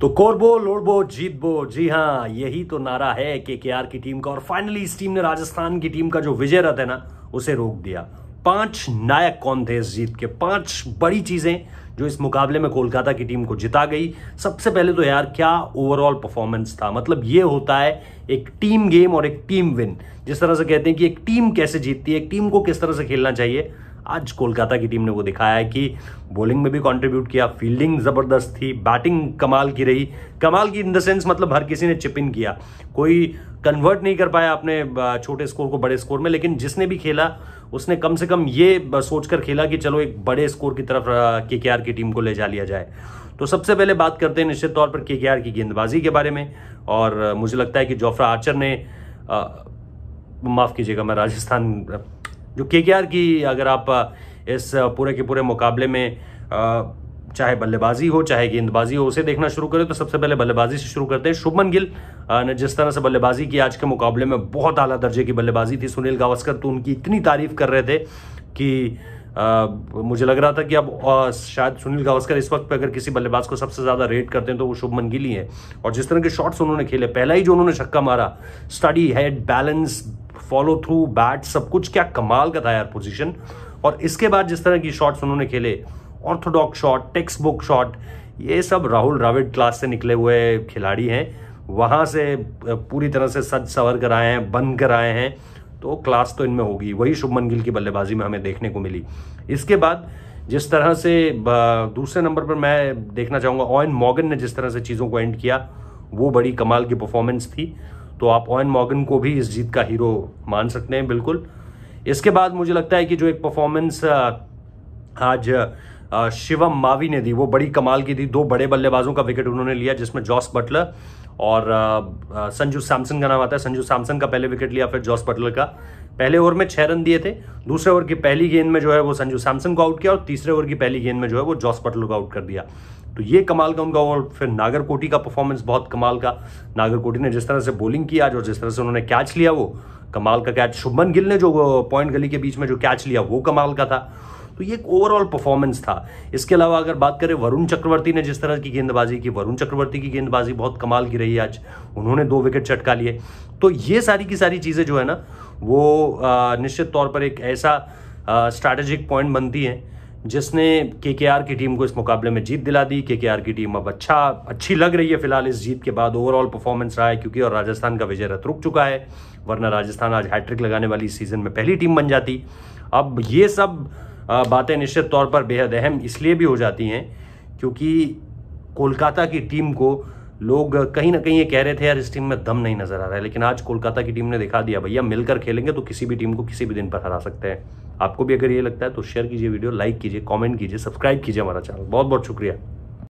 तो कोरबो लोड़बो जीतबो जी हाँ यही तो नारा है के के आर की टीम का और फाइनली इस टीम ने राजस्थान की टीम का जो विजय रथ है ना उसे रोक दिया पांच नायक कौन थे इस जीत के पांच बड़ी चीजें जो इस मुकाबले में कोलकाता की टीम को जिता गई सबसे पहले तो यार क्या ओवरऑल परफॉर्मेंस था मतलब ये होता है एक टीम गेम और एक टीम विन जिस तरह से कहते हैं कि एक टीम कैसे जीतती है एक टीम को किस तरह से खेलना चाहिए आज कोलकाता की टीम ने वो दिखाया है कि बॉलिंग में भी कंट्रीब्यूट किया फील्डिंग ज़बरदस्त थी बैटिंग कमाल की रही कमाल की इन द सेंस मतलब हर किसी ने चिप इन किया कोई कन्वर्ट नहीं कर पाया अपने छोटे स्कोर को बड़े स्कोर में लेकिन जिसने भी खेला उसने कम से कम ये सोचकर खेला कि चलो एक बड़े स्कोर की तरफ के की टीम को ले जा लिया जाए तो सबसे पहले बात करते हैं निश्चित तौर पर के की गेंदबाजी के बारे में और मुझे लगता है कि जोफ्रा आर्चर ने माफ़ कीजिएगा मैं राजस्थान जो के की अगर आप इस पूरे के पूरे मुकाबले में चाहे बल्लेबाजी हो चाहे गेंदबाजी हो उसे देखना शुरू करें तो सबसे पहले बल्लेबाजी से शुरू करते हैं शुभमन गिल ने जिस तरह से बल्लेबाजी की आज के मुकाबले में बहुत आला दर्जे की बल्लेबाजी थी सुनील गावस्कर तो उनकी इतनी तारीफ कर रहे थे कि आ, मुझे लग रहा था कि अब आ, शायद सुनील गावस्कर इस वक्त पे अगर किसी बल्लेबाज को सबसे ज़्यादा रेट करते हैं तो वो शुभमन गिल ही है और जिस तरह के शॉट्स उन्होंने खेले पहला ही जो उन्होंने छक्का मारा steady head balance follow through bat सब कुछ क्या कमाल का था यार पोजिशन और इसके बाद जिस तरह की शॉट्स उन्होंने खेले orthodox shot textbook shot ये सब राहुल द्राविड क्लास से निकले हुए खिलाड़ी हैं वहाँ से पूरी तरह से सज सवर कर आए हैं बन कर आए हैं तो क्लास तो इनमें होगी वही शुभमन गिल की बल्लेबाजी में हमें देखने को मिली इसके बाद जिस तरह से दूसरे नंबर पर मैं देखना चाहूँगा ऑयन मॉगन ने जिस तरह से चीज़ों को एंड किया वो बड़ी कमाल की परफॉर्मेंस थी तो आप ओन मॉर्गन को भी इस जीत का हीरो मान सकते हैं बिल्कुल इसके बाद मुझे लगता है कि जो एक परफॉर्मेंस आज शिवम मावी ने दी वो बड़ी कमाल की थी दो बड़े बल्लेबाजों का विकेट उन्होंने लिया जिसमें जॉस बटलर और संजू सैमसन का नाम आता है संजू सैमसन का पहले विकेट लिया फिर जॉस बटलर का पहले ओवर में छह रन दिए थे दूसरे ओवर की पहली गेंद में जो है वो संजू सैमसन को आउट किया और तीसरे ओवर की पहली गेंद में जो है वो जॉस बटलर को आउट कर दिया तो ये कमाल का उनका और फिर नागरकोटी का परफॉर्मेंस बहुत कमाल का नागरकोटी ने जिस तरह से बॉलिंग की आज और जिस तरह से उन्होंने कैच लिया वो कमाल का कैच शुभमन गिल ने जो पॉइंट गली के बीच में जो कैच लिया वो कमाल का था तो ये एक ओवरऑल परफॉर्मेंस था इसके अलावा अगर बात करें वरुण चक्रवर्ती ने जिस तरह की गेंदबाजी की वरुण चक्रवर्ती की गेंदबाजी बहुत कमाल की रही आज उन्होंने दो विकेट चटका लिए तो ये सारी की सारी चीज़ें जो है ना वो निश्चित तौर पर एक ऐसा स्ट्रैटेजिक पॉइंट बनती हैं जिसने के के आर की टीम को इस मुकाबले में जीत दिला दी के के आर की टीम अब अच्छा अच्छी लग रही है फिलहाल इस जीत के बाद ओवरऑल परफॉर्मेंस रहा है क्योंकि और राजस्थान का विजय रथ रुक चुका है वरना राजस्थान आज हैट्रिक लगाने वाली सीजन में पहली टीम बन जाती अब ये सब बातें निश्चित तौर पर बेहद अहम इसलिए भी हो जाती हैं क्योंकि कोलकाता की टीम को लोग कहीं ना कहीं ये कह रहे थे यार इस टीम में दम नहीं नजर आ रहा है लेकिन आज कोलकाता की टीम ने दिखा दिया भैया मिलकर खेलेंगे तो किसी भी टीम को किसी भी दिन पर हरा सकते हैं आपको भी अगर ये लगता है तो शेयर कीजिए वीडियो लाइक कीजिए कॉमेंट कीजिए सब्सक्राइब कीजिए हमारा चैनल बहुत बहुत शुक्रिया